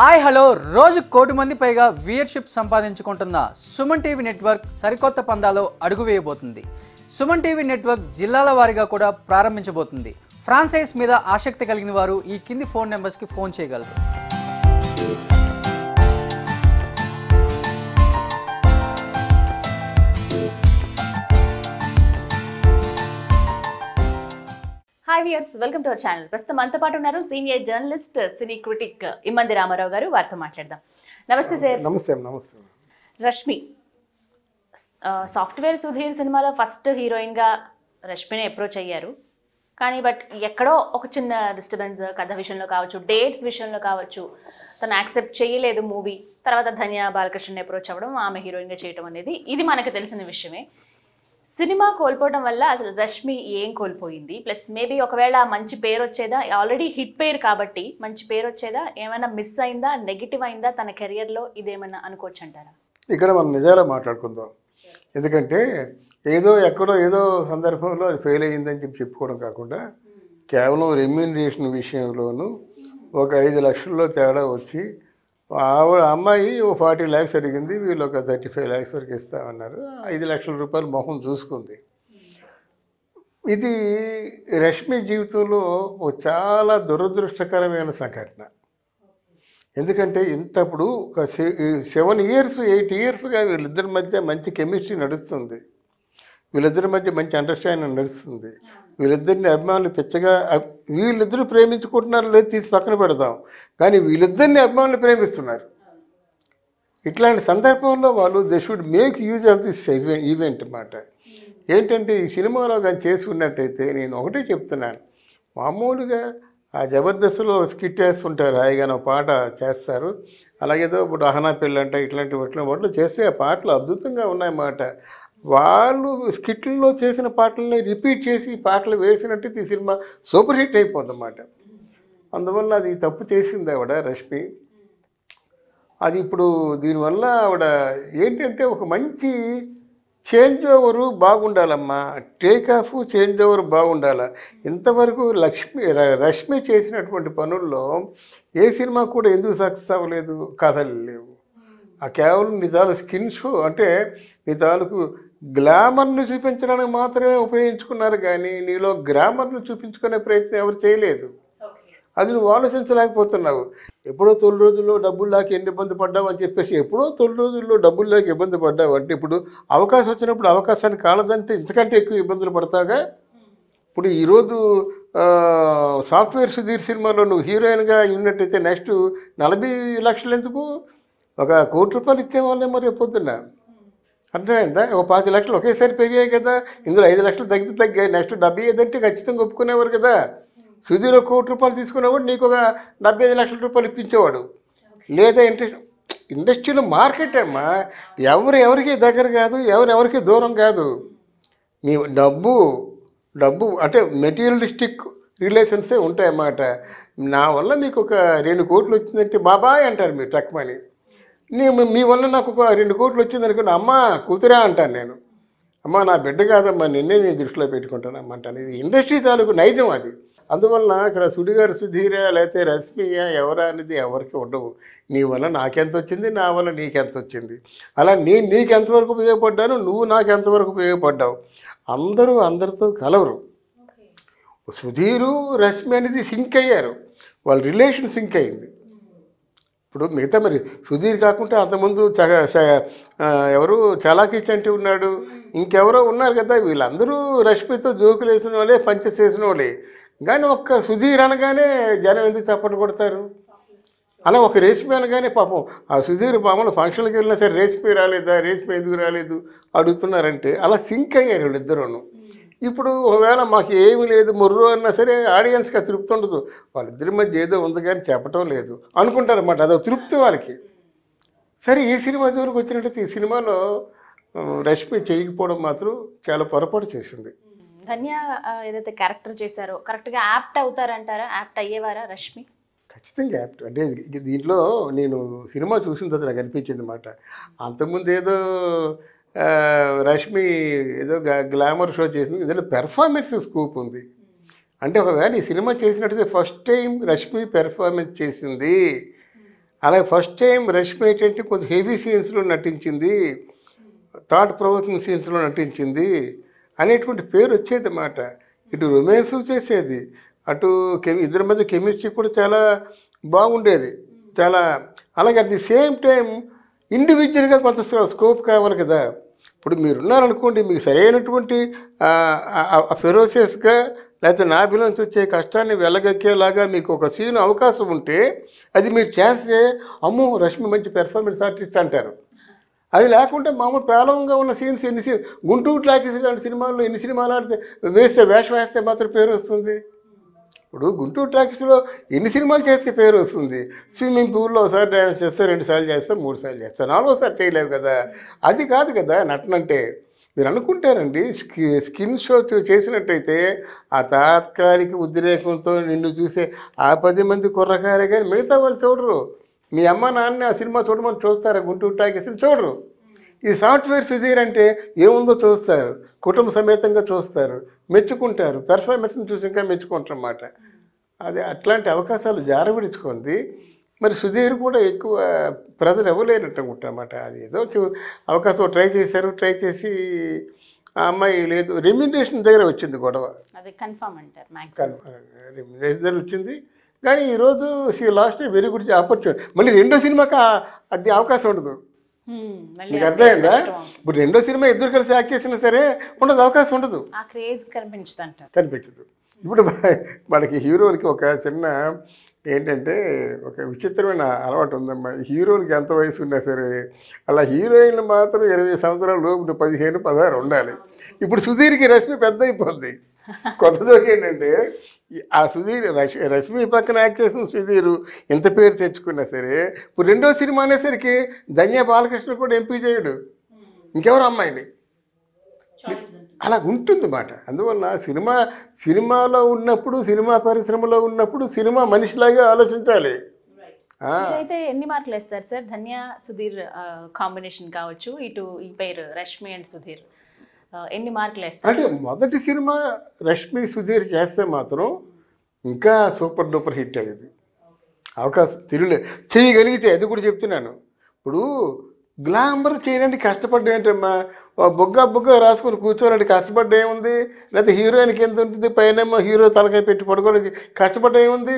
Hi hello రోజు కోటి మంది పైగా వ్యూయర్షిప్ సంపాదించుకుంటున్న సుమన్ టీవీ నెట్వర్క్ సరికొత్త పందాలో అడుగు వేయబోతుంది సుమన్ టీవీ నెట్వర్క్ జిల్లాల వారీగా కూడా ప్రారంభించబోతుంది ఫ్రాన్సైజ్ మీద ఆసక్తి కలిగిన వారు ఈ కింది ఫోన్ నెంబర్స్కి ఫోన్ చేయగలరు viewers welcome to our channel ప్రస్తుతం మనతో పాటు ఉన్నారు senior journalist cine critic Immandi Ramarao garu వారితో మాట్లాడదాం నమస్తే సార్ నమస్తే నమస్తే రష్మి సాఫ్ట్వేర్ సుధీర్ సినిమాలో ఫస్ట్ హీరోయిన్గా రష్మిని అప్రోచ్ అయ్యారు కానీ బట్ ఎక్కడో ఒక చిన్న డిస్టర్బెన్స్ కథ విషయంలో కావచ్చు డేట్స్ విషయంలో కావచ్చు తను యాక్సెప్ట్ చేయలేదు మూవీ తర్వాత ధన్య బాలకృష్ణని అప్రోచ్ అవ్వడం ఆమె హీరోయిన్గా చేయడం అనేది ఇది మనకు తెలిసిన విషయమే సినిమా కోల్పోవడం వల్ల అసలు రష్మి ఏం కోల్పోయింది ప్లస్ మేబీ ఒకవేళ మంచి పేరు వచ్చేదా ఆల్రెడీ హిట్ పేరు కాబట్టి మంచి పేరు వచ్చేదా ఏమైనా మిస్ అయిందా నెగిటివ్ అయిందా తన కెరియర్లో ఇదేమైనా అనుకోవచ్చు అంటారా ఇక్కడ మనం నిజాలు మాట్లాడుకుందాం ఎందుకంటే ఏదో ఎక్కడో ఏదో సందర్భంలో అది ఫెయిల్ అయ్యిందని చెప్పి చెప్పుకోవడం కాకుండా కేవలం రెమ్యూనరేషన్ విషయంలోనూ ఒక ఐదు లక్షల్లో తేడా వచ్చి ఆవిడ అమ్మాయి ఓ ఫార్టీ ల్యాక్స్ అడిగింది వీళ్ళు ఒక థర్టీ ఫైవ్ ల్యాక్స్ వరకు ఇస్తామన్నారు ఐదు లక్షల రూపాయలు మొహం చూసుకుంది ఇది రష్మి జీవితంలో చాలా దురదృష్టకరమైన సంఘటన ఎందుకంటే ఇంతప్పుడు ఒక సెవెన్ ఇయర్స్ ఎయిట్ ఇయర్స్గా వీళ్ళిద్దరి మధ్య మంచి కెమిస్ట్రీ నడుస్తుంది వీళ్ళిద్దరి మధ్య మంచి అండర్స్టాండింగ్ నడుస్తుంది వీళ్ళిద్దరిని అభిమానులు పిచ్చగా వీళ్ళిద్దరూ ప్రేమించుకుంటున్నారు లేదు తీసి పక్కన పెడదాం కానీ వీళ్ళిద్దరిని అభిమానులు ప్రేమిస్తున్నారు ఇట్లాంటి సందర్భంలో వాళ్ళు they should make use of this event అన్నమాట ఏంటంటే ఈ సినిమాలో కానీ చేసుకున్నట్టయితే నేను ఒకటే చెప్తున్నాను మామూలుగా ఆ జబర్దస్త్లో స్కిట్ వేస్తుంటారు హాయిగా పాట చేస్తారు అలాగేదో ఇప్పుడు అహనా పెళ్ళి అంటే ఇట్లాంటి వాటిలో వాటిలో చేస్తే ఆ పాటలు అద్భుతంగా ఉన్నాయన్నమాట వాళ్ళు స్కిట్లో చేసిన పాటల్ని రిపీట్ చేసి పాటలు వేసినట్టు ఈ సినిమా సూపర్ హిట్ అయిపోతుందన్నమాట అందువల్ల అది తప్పు చేసింది ఆవిడ రష్మి అది ఇప్పుడు దీనివల్ల ఆవిడ ఏంటంటే ఒక మంచి చేంజ్ ఓవరు బాగుండాలమ్మా టేక్ ఆఫ్ చేంజ్ ఓవర్ బాగుండాల ఇంతవరకు లక్ష్మి రష్మి చేసినటువంటి పనుల్లో ఏ సినిమా కూడా ఎందుకు సక్సెస్ అవ్వలేదు కథలు లేవు ఆ కేవలం నిజాలు స్కిన్ షో అంటే నిజాలకు గ్లామర్ని చూపించడానికి మాత్రమే ఉపయోగించుకున్నారు కానీ నీలో గ్రామర్ను చూపించుకునే ప్రయత్నం ఎవరు చేయలేదు అది నువ్వు ఆలోచించలేకపోతున్నావు ఎప్పుడో తొలి రోజుల్లో డబ్బుల్లాకి ఎన్ని ఇబ్బంది పడ్డావు అని చెప్పేసి ఎప్పుడో తొలి రోజుల్లో డబ్బుల్లాకి ఇబ్బంది పడ్డావు అంటే ఇప్పుడు అవకాశం వచ్చినప్పుడు అవకాశాన్ని కాలదంతే ఇంతకంటే ఎక్కువ ఇబ్బందులు పడతాగా ఇప్పుడు ఈరోజు సాఫ్ట్వేర్ సుధీర్ సినిమాలో నువ్వు హీరోయిన్గా ఉన్నట్టయితే నెక్స్ట్ నలభై లక్షలు ఎందుకు ఒక కోటి రూపాయలు వాళ్ళే మరి పొద్దున్నా అర్థమైందా ఒక పాతి లక్షలు ఒకేసారి పెరిగాయి కదా ఇందులో ఐదు లక్షలు తగ్గితే తగ్గాయి నెక్స్ట్ డెబ్బై ఐదు అంటే ఖచ్చితంగా ఒప్పుకునేవారు కదా సుధీర్ ఒక కోటి రూపాయలు తీసుకునేవాడు నీకు ఒక డెబ్బై ఐదు లక్షల రూపాయలు ఇప్పించేవాడు లేదా ఇంట్రెస్ట్ ఇండస్ట్రీలో మార్కెట్ అమ్మా ఎవరు ఎవరికి దగ్గర కాదు ఎవరు ఎవరికి దూరం కాదు మీ డబ్బు డబ్బు అంటే మెటీరియలిస్టిక్ రిలేషన్సే ఉంటాయన్నమాట నా వల్ల మీకు ఒక రెండు కోట్లు వచ్చిందంటే బాబాయ్ అంటారు మీరు మనీ నీ మీ వల్ల నాకు ఒక రెండు కోట్లు వచ్చింది అనుకున్నా అమ్మ కూతురా అంటాను నేను అమ్మ నా బిడ్డ కాదమ్మా నిన్నే నేను దృష్టిలో పెట్టుకుంటాను అంటాను ఇది ఇండస్ట్రీ తాలూకు నైజం అది అందువల్ల అక్కడ సుడిగారు సుధీర లేకపోతే రశ్మియా ఎవరా అనేది ఎవరికి ఉండవు నీ వల్ల నాకెంత వచ్చింది నా వల్ల నీకెంత వచ్చింది అలా నేను నీకెంతవరకు ఉపయోగపడ్డాను నువ్వు నాకెంతవరకు ఉపయోగపడ్డావు అందరూ అందరితో కలవరు సుధీరు రశ్మి అనేది సింక్ అయ్యారు వాళ్ళ రిలేషన్ సింక్ అయింది ఇప్పుడు మిగతా మరి సుధీర్ కాకుండా అంతకుముందు ఎవరు అంటే ఉన్నాడు ఇంకెవరో ఉన్నారు కదా వీళ్ళందరూ రష్మితో జోకులు వేసిన వాళ్ళే పంచ చేసిన వాళ్ళే కానీ ఒక్క సుధీర్ అనగానే జనం ఎందుకు చప్పట్లు కొడతారు అలా ఒక రేసిపి అనగానే పాపం ఆ సుధీర్ పాములు ఫంక్షన్లకు వెళ్ళినా సరే రేసిపి రాలేదా రేసిపి ఎందుకు రాలేదు అడుగుతున్నారంటే అలా సింక్ అయ్యారు వీళ్ళిద్దరూను ఇప్పుడు ఒకవేళ మాకు ఏమి లేదు మొర్రు అన్నా సరే ఆడియన్స్కి ఆ తృప్తి ఉండదు వాళ్ళిద్దరి మధ్య ఏదో ఉంది కానీ చెప్పటం లేదు అనుకుంటారు అన్నమాట అదో తృప్తి వాళ్ళకి సరే ఈ సినిమా దూరకు వచ్చినట్టయితే ఈ సినిమాలో రష్మి చేయకపోవడం మాత్రం చాలా పొరపాటు చేసింది ధన్య ఏదైతే క్యారెక్టర్ చేశారో కరెక్ట్గా యాప్ట్ అవుతారంటారా యాప్ట్ అయ్యేవారా రష్మి ఖచ్చితంగా యాప్ట్ అంటే దీంట్లో నేను సినిమా చూసిన తర్వాత నాకు అనిపించింది అనమాట అంతకుముందు ఏదో రష్మి ఏదో గ్లామర్ షో చేసింది ఇందులో పెర్ఫార్మెన్స్ స్కోప్ ఉంది అంటే ఒకవేళ ఈ సినిమా చేసినట్టయితే ఫస్ట్ టైం రష్మి పెర్ఫార్మెన్స్ చేసింది అలాగే ఫస్ట్ టైం రష్మి ఏంటంటే కొంచెం హెవీ సీన్స్లో నటించింది థాట్ ప్రొవోకింగ్ సీన్స్లో నటించింది అనేటువంటి పేరు వచ్చేది అన్నమాట ఇటు రొమాన్స్ చేసేది అటు కెమి ఇద్దరి మధ్య కెమిస్ట్రీ కూడా చాలా బాగుండేది చాలా అలాగే అట్ ది సేమ్ టైం ఇండివిజువల్గా కొంత స్కోప్ కావాలి కదా ఇప్పుడు మీరున్నారనుకోండి మీకు సరైనటువంటి ఫెరోసియస్గా లేకపోతే నాభిలో నుంచి వచ్చే కష్టాన్ని వెళ్ళగక్కేలాగా మీకు ఒక సీన్ అవకాశం ఉంటే అది మీరు చేస్తే అమ్మో రష్మి మంచి పెర్ఫార్మెన్స్ ఆర్టిస్ట్ అంటారు అది లేకుంటే మామూలు పేలవంగా ఉన్న సీన్స్ ఎన్ని సీన్ గుంటూరు ట్లాకీస్ లాంటి సినిమాల్లో ఎన్ని సినిమాలు ఆడితే వేస్తే వేషం వేస్తే మాత్రం పేరు వస్తుంది ఇప్పుడు గుంటూరు టాక్స్లో ఎన్ని సినిమాలు చేస్తే పేరు వస్తుంది స్విమ్మింగ్ పూల్లో ఒకసారి డ్యాన్స్ చేస్తే రెండు సార్లు చేస్తా మూడు సార్లు చేస్తా నాలుగోసారి చేయలేవు కదా అది కాదు కదా నటన అంటే మీరు అనుకుంటారండి స్కిన్ షో చేసినట్టయితే ఆ తాత్కాలిక ఉద్రేకంతో నిన్ను చూసే ఆ పది మంది కుర్రకారే కానీ మిగతా వాళ్ళు చూడరు మీ అమ్మ నాన్న ఆ సినిమా చూడమని చూస్తారా గుంటూరు టాకేసి చూడరు ఈ సాఫ్ట్వేర్ సుధీర్ అంటే ఏముందో చూస్తారు కుటుంబ సమేతంగా చూస్తారు మెచ్చుకుంటారు పెర్ఫార్మెన్స్ని చూసి ఇంకా మెచ్చుకుంటారన్నమాట అది అట్లాంటి అవకాశాలు జారబడించుకుంది మరి సుధీర్ కూడా ఎక్కువ ప్రజలు ఇవ్వలేనట్టుకుంటారన్నమాట అది ఏదో అవకాశం ట్రై చేశారు ట్రై చేసి ఆ అమ్మాయి లేదు రెమ్యునరేషన్ దగ్గర వచ్చింది గొడవ అది కన్ఫర్మ్ అంటారు రెమ్యునరేషన్ దగ్గర వచ్చింది కానీ ఈరోజు see lost very good opportunity మళ్ళీ రెండో సినిమాకి అది అవకాశం ఉండదు మీకు అర్థమైందా ఇప్పుడు రెండో సినిమా ఇద్దరు కలిసి యాక్ట్ చేసినా సరే ఉండదు అవకాశం ఉండదు కనిపించదు కనిపించదు ఇప్పుడు మనకి హీరోలకి ఒక చిన్న ఏంటంటే ఒక విచిత్రమైన అలవాటు ఉందమ్మా హీరోలకి ఎంత వయసు ఉన్నా సరే అలా హీరోయిన్లు మాత్రం ఇరవై సంవత్సరాల లోపు పదిహేను పదహారు ఉండాలి ఇప్పుడు సుధీర్కి రశ్మి పెద్ద అయిపోద్ది కొత్త జోక్ ఏంటంటే ఆ సుధీర్ రష్మి పక్కన యాక్ట్ చేసిన సుధీర్ ఎంత పేరు తెచ్చుకున్నా సరే ఇప్పుడు రెండో సినిమా అనేసరికి ధన్య బాలకృష్ణ కూడా ఎంపీ చేయడు ఇంకెవరు అమ్మాయిని అలా ఉంటుంది మాట అందువల్ల సినిమా సినిమాలో ఉన్నప్పుడు సినిమా పరిశ్రమలో ఉన్నప్పుడు సినిమా మనిషిలాగే ఆలోచించాలి అయితే ఎన్ని మార్కులు వేస్తారు సార్ ధన్య సుధీర్ కాంబినేషన్ కావచ్చు ఇటు ఈ పేరు రష్మి అండ్ సుధీర్ ఎన్ని మార్కులు వేస్తారు అంటే మొదటి సినిమా రష్మి సుధీర్ చేస్తే మాత్రం ఇంకా సూపర్ డూపర్ హిట్ అయ్యేది అవకాశం తిరుగులే చేయగలిగితే అది కూడా చెప్తున్నాను ఇప్పుడు గ్లామర్ చేయడానికి కష్టపడ్డా ఏంటమ్మా బొగ్గ బొగ్గ రాసుకొని కూర్చోవాలంటే కష్టపడ్డా ఏముంది లేకపోతే హీరోయిన్కి ఎంత ఉంటుంది పైన హీరో తలకాయ పెట్టి పడుకోవడానికి కష్టపడ్డా ఏముంది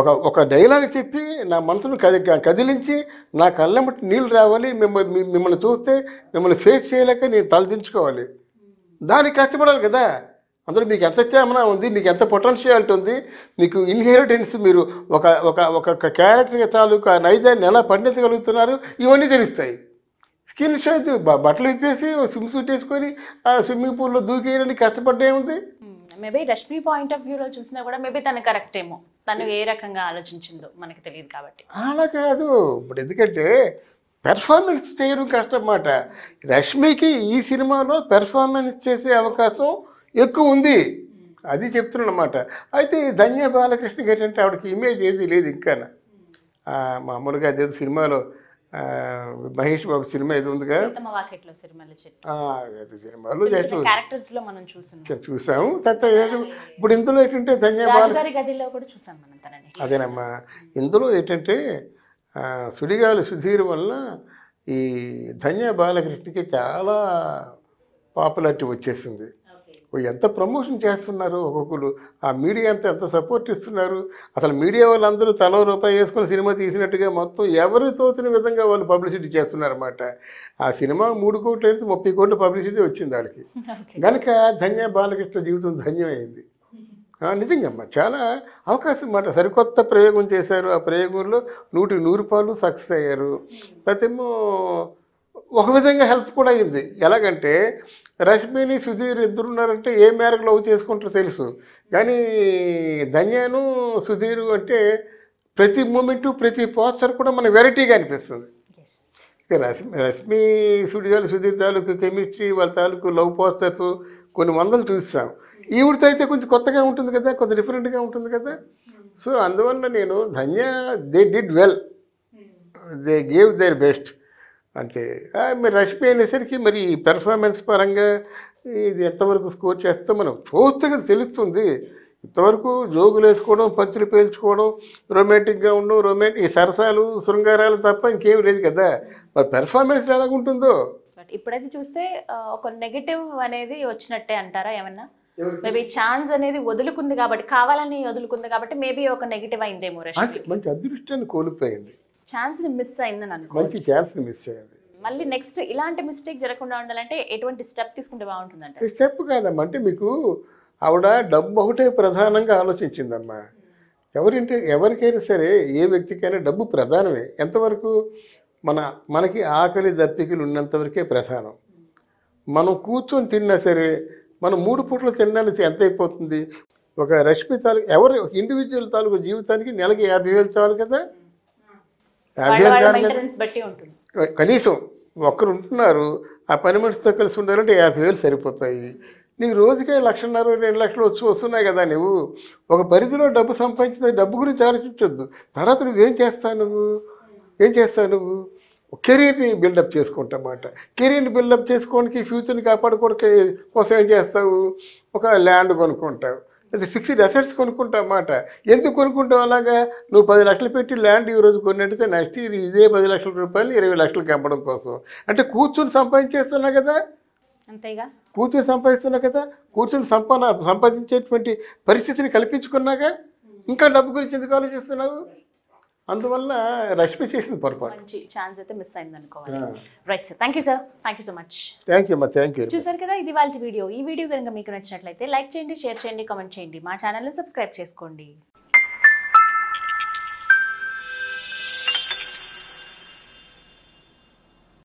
ఒక ఒక డైలాగ్ చెప్పి నా మనసును కది కదిలించి నా కళ్ళెంబట్టి నీళ్ళు రావాలి మిమ్మల్ని మిమ్మల్ని చూస్తే మిమ్మల్ని ఫేస్ చేయలేక నేను తలదించుకోవాలి దానికి కష్టపడాలి కదా అందులో మీకు ఎంత స్టామినా ఉంది మీకు ఎంత పొటెన్షియాలిటీ ఉంది మీకు ఇన్హెరిటెన్స్ మీరు ఒక ఒక ఒక క్యారెక్టర్ తాలూకా నైజాన్ని ఎలా పండించగలుగుతున్నారు ఇవన్నీ తెలుస్తాయి స్కిన్ షో బట్టలు ఇప్పేసి స్విమ్ సూట్ వేసుకొని స్విమ్మింగ్ పూల్లో దూకేయడానికి కష్టపడ్డేముంది మేబీ రష్మి పాయింట్ ఆఫ్ వ్యూలో చూసినా కూడా మేబీ తను కరెక్ట్ ఏమో తను ఏ రకంగా ఆలోచించిందో మనకు తెలియదు కాబట్టి అలా కాదు ఇప్పుడు ఎందుకంటే పెర్ఫార్మెన్స్ చేయడం కష్టం అన్నమాట రష్మికి ఈ సినిమాలో పెర్ఫార్మెన్స్ చేసే అవకాశం ఎక్కువ ఉంది అది చెప్తున్నమాట అయితే ధన్య బాలకృష్ణ గారి అంటే ఆవిడకి ఇమేజ్ ఏది లేదు ఇంకా మామూలుగా అదే సినిమాలో మహేష్ బాబు సినిమా ఏది ఉందిగా సినిమాలు చూసాము ఇప్పుడు ఇందులో ఏంటంటే అదేనమ్మా ఇందులో ఏంటంటే సుడిగాలి సుధీర్ వల్ల ఈ ధన్య బాలకృష్ణకి చాలా పాపులారిటీ వచ్చేసింది ఎంత ప్రమోషన్ చేస్తున్నారు ఒక్కొక్కరు ఆ మీడియా అంతా ఎంత సపోర్ట్ ఇస్తున్నారు అసలు మీడియా వాళ్ళందరూ తలో రూపాయి వేసుకుని సినిమా తీసినట్టుగా మొత్తం ఎవరు తోచిన విధంగా వాళ్ళు పబ్లిసిటీ చేస్తున్నారన్నమాట ఆ సినిమా మూడు కోట్లు అయితే ముప్పై కోట్లు పబ్లిసిటీ వచ్చింది వాళ్ళకి కనుక ధన్య బాలకృష్ణ జీవితం ధన్యమైంది నిజంగా అమ్మ చాలా అవకాశం అన్నమాట సరికొత్త ప్రయోగం చేశారు ఆ ప్రయోగంలో నూటి నూరు రూపాయలు సక్సెస్ అయ్యారు తతేమో ఒక విధంగా హెల్ప్ కూడా అయింది ఎలాగంటే రష్మిని సుధీర్ ఇద్దరు ఉన్నారంటే ఏ మేరకు లవ్ చేసుకుంటారో తెలుసు కానీ ధన్యాను సుధీర్ అంటే ప్రతి మూమెంటు ప్రతి పోస్టర్ కూడా మన వెరైటీగా అనిపిస్తుంది రశ్మి రశ్మి సుడిగాలు సుధీర్ తాలూకు కెమిస్ట్రీ వాళ్ళ తాలూకు లవ్ పోస్టర్స్ కొన్ని వందలు చూస్తాం ఈవిడితో అయితే కొంచెం కొత్తగా ఉంటుంది కదా కొంత డిఫరెంట్గా ఉంటుంది కదా సో అందువల్ల నేను Dhanya they did well hmm. They gave their best అంతే మరి రెసిపీ అనేసరికి మరి పెర్ఫార్మెన్స్ పరంగా ఇది ఎంతవరకు స్కోర్ చేస్తే మనం చూస్తే కదా తెలుస్తుంది ఇంతవరకు జోగులు వేసుకోవడం పంచులు పేల్చుకోవడం రొమాంటిక్గా ఉండడం రొమాంటిక్ సరసాలు శృంగారాలు తప్ప ఇంకేం లేదు కదా మరి పెర్ఫార్మెన్స్ ఎలాగుంటుందో ఇప్పుడైతే చూస్తే ఒక నెగటివ్ అనేది వచ్చినట్టే అంటారా ఏమన్నా మేబీ ఛాన్స్ అనేది వదులుకుంది కాబట్టి కావాలని వదులుకుంది కాబట్టి మేబీ ఒక నెగిటివ్ అయిందేమో మంచి అదృష్టాన్ని కోల్పోయింది ఛాన్స్ ని మిస్ అయిందని అనుకో మంచి ఛాన్స్ మిస్ అయింది మళ్ళీ నెక్స్ట్ ఇలాంటి మిస్టేక్ జరగకుండా ఉండాలంటే ఎటువంటి స్టెప్ తీసుకుంటే బాగుంటుంది స్టెప్ కాదమ్మా అంటే మీకు ఆవిడ డబ్బు ఒకటే ప్రధానంగా ఆలోచించిందమ్మా ఎవరింటే ఎవరికైనా సరే ఏ వ్యక్తికైనా డబ్బు ప్రధానమే ఎంతవరకు మన మనకి ఆకలి దప్పికలు ఉన్నంతవరకే ప్రధానం మనం కూర్చొని తిన్నా సరే మనం మూడు పూటలు తినడానికి ఎంత అయిపోతుంది ఒక రష్మి తాలూకు ఎవరు ఒక ఇండివిజువల్ తాలూకు జీవితానికి నెలకి యాభై వేలు చాలు కదా యాభై వేలు చాలు కదా కనీసం ఒక్కరు ఉంటున్నారు ఆ పని మనిషితో కలిసి ఉండాలంటే యాభై వేలు సరిపోతాయి నీకు రోజుకే లక్షన్నర రెండు లక్షలు వచ్చి వస్తున్నాయి కదా నువ్వు ఒక పరిధిలో డబ్బు సంపాదించిన డబ్బు గురించి ఆలోచించొద్దు తర్వాత నువ్వేం చేస్తావు నువ్వు ఏం చేస్తావు నువ్వు కెరీర్ని బిల్డప్ చేసుకుంటామన్నమాట కెరీర్ని బిల్డప్ చేసుకోవడానికి ఫ్యూచర్ని కాపాడుకోవడానికి కోసం ఏం చేస్తావు ఒక ల్యాండ్ కొనుక్కుంటావు లేదా ఫిక్స్డ్ అసెట్స్ కొనుక్కుంటామాట ఎందుకు కొనుక్కుంటావు అలాగా నువ్వు పది లక్షలు పెట్టి ల్యాండ్ ఈరోజు రోజు కొన్నట్టయితే నెక్స్ట్ ఇయర్ ఇదే పది లక్షల రూపాయలు ఇరవై లక్షలు కంపడం కోసం అంటే కూర్చుని సంపాదించేస్తున్నా కదా అంతేగా కూర్చుని సంపాదిస్తున్నా కదా కూర్చుని సంపాదన సంపాదించేటువంటి పరిస్థితిని కల్పించుకున్నాక ఇంకా డబ్బు గురించి ఎందుకు ఆలోచిస్తున్నావు అందువల్ల రష్మి చేసింది పొరపాటు ఛాన్స్ అయితే మిస్ అయింది అనుకోవాలి right sir thank you sir thank you so much thank you thank you చూసారు కదా ఇది వాళ్ళ వీడియో ఈ వీడియో కనుక మీకు నచ్చినట్లయితే లైక్ చేయండి షేర్ చేయండి కామెంట్ చేయండి మా ఛానల్ని సబ్స్క్రైబ్ చేసుకోండి